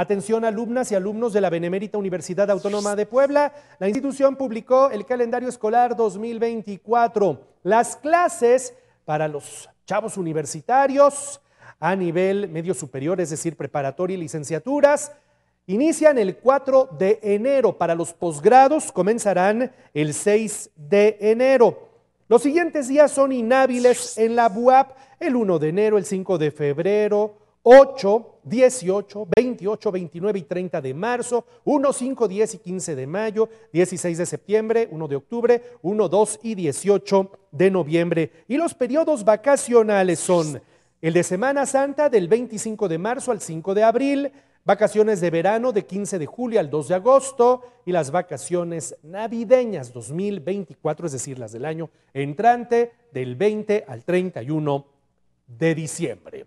Atención alumnas y alumnos de la Benemérita Universidad Autónoma de Puebla. La institución publicó el calendario escolar 2024. Las clases para los chavos universitarios a nivel medio superior, es decir, preparatoria y licenciaturas, Inician el 4 de enero. Para los posgrados comenzarán el 6 de enero. Los siguientes días son inhábiles en la BUAP, el 1 de enero, el 5 de febrero, 8, 18, 28, 29 y 30 de marzo, 1, 5, 10 y 15 de mayo, 16 de septiembre, 1 de octubre, 1, 2 y 18 de noviembre. Y los periodos vacacionales son el de Semana Santa del 25 de marzo al 5 de abril, vacaciones de verano de 15 de julio al 2 de agosto y las vacaciones navideñas 2024, es decir, las del año entrante del 20 al 31 de diciembre.